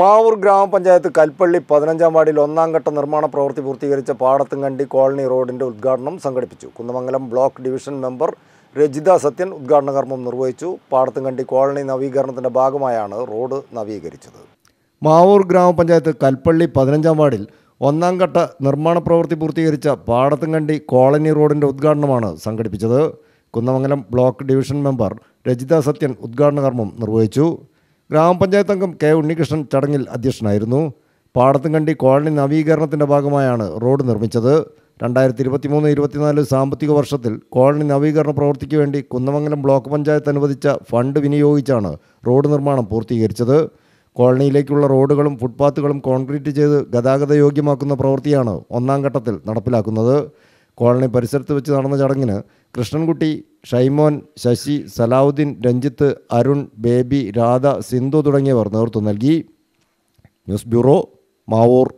മാവൂർ ഗ്രാമപഞ്ചായത്ത് കൽപ്പള്ളി പതിനഞ്ചാം വാർഡിൽ ഒന്നാം ഘട്ട നിർമ്മാണ പ്രവൃത്തി പൂർത്തീകരിച്ച പാടത്തുംകണ്ടി കോളനി റോഡിൻ്റെ ഉദ്ഘാടനം സംഘടിപ്പിച്ചു Kunnamangalam block division member Rajitha Sathyan ഉദ്ഘാടന കർമ്മം നിർവഹിച്ചു പാടത്തുംകണ്ടി കോളനി നവീകരണത്തിൻ്റെ ഭാഗമായാണ് റോഡ് നവീകരിച്ചത് മാവൂർ ഗ്രാമപഞ്ചായത്ത് കൽപ്പള്ളി പതിനഞ്ചാം വാർഡിൽ ഒന്നാം ഘട്ട നിർമ്മാണ പ്രവൃത്തി പൂർത്തീകരിച്ച പാടത്തുംകണ്ടി കോളനി റോഡിൻ്റെ ഉദ്ഘാടനമാണ് സംഘടിപ്പിച്ചത് Kunnamangalam block division member Rajitha Sathyan ഉദ്ഘാടന കർമ്മം നിർവഹിച്ചു ഗ്രാമപഞ്ചായത്ത് അംഗം കെ ഉണ്ണികൃഷ്ണൻ ചടങ്ങിൽ അധ്യക്ഷനായിരുന്നു പാടത്തുംകണ്ടി കോളനി നവീകരണത്തിൻ്റെ ഭാഗമായാണ് റോഡ് നിർമ്മിച്ചത് രണ്ടായിരത്തി ഇരുപത്തി മൂന്ന് ഇരുപത്തിനാല് സാമ്പത്തിക വർഷത്തിൽ കോളനി നവീകരണ പ്രവൃത്തിക്ക് വേണ്ടി കുന്നമംഗലം ബ്ലോക്ക് പഞ്ചായത്ത് അനുവദിച്ച ഫണ്ട് വിനിയോഗിച്ചാണ് റോഡ് നിർമ്മാണം പൂർത്തീകരിച്ചത് കോളനിയിലേക്കുള്ള റോഡുകളും ഫുട്പാത്തുകളും കോൺക്രീറ്റ് ചെയ്ത് ഗതാഗത യോഗ്യമാക്കുന്ന പ്രവൃത്തിയാണ് ഒന്നാം ഘട്ടത്തിൽ നടപ്പിലാക്കുന്നത് കോളനി പരിസരത്ത് വെച്ച് നടന്ന ചടങ്ങിന് കൃഷ്ണൻകുട്ടി ഷൈമോൻ ശശി സലാവുദ്ദീൻ രഞ്ജിത്ത് അരുൺ ബേബി രാധ സിന്ധു തുടങ്ങിയവർ നേതൃത്വം നൽകി ന്യൂസ് ബ്യൂറോ മാവൂർ